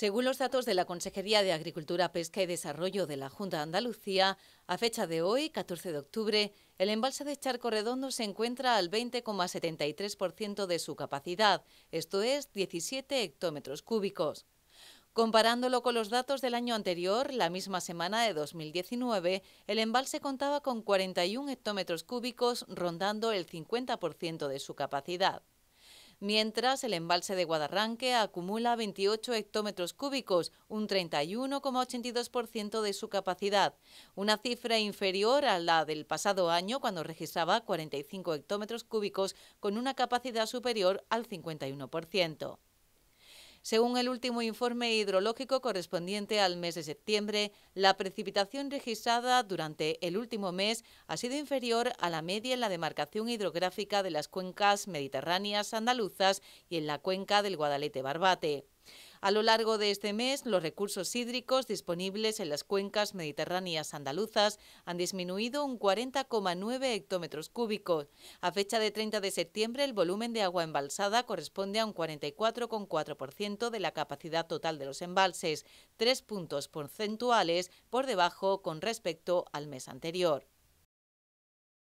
Según los datos de la Consejería de Agricultura, Pesca y Desarrollo de la Junta de Andalucía, a fecha de hoy, 14 de octubre, el embalse de Charco Redondo se encuentra al 20,73% de su capacidad, esto es 17 hectómetros cúbicos. Comparándolo con los datos del año anterior, la misma semana de 2019, el embalse contaba con 41 hectómetros cúbicos, rondando el 50% de su capacidad mientras el embalse de Guadarranque acumula 28 hectómetros cúbicos, un 31,82% de su capacidad, una cifra inferior a la del pasado año cuando registraba 45 hectómetros cúbicos con una capacidad superior al 51%. Según el último informe hidrológico correspondiente al mes de septiembre, la precipitación registrada durante el último mes ha sido inferior a la media en la demarcación hidrográfica de las cuencas mediterráneas andaluzas y en la cuenca del Guadalete-Barbate. A lo largo de este mes, los recursos hídricos disponibles en las cuencas mediterráneas andaluzas han disminuido un 40,9 hectómetros cúbicos. A fecha de 30 de septiembre, el volumen de agua embalsada corresponde a un 44,4% de la capacidad total de los embalses, tres puntos porcentuales por debajo con respecto al mes anterior.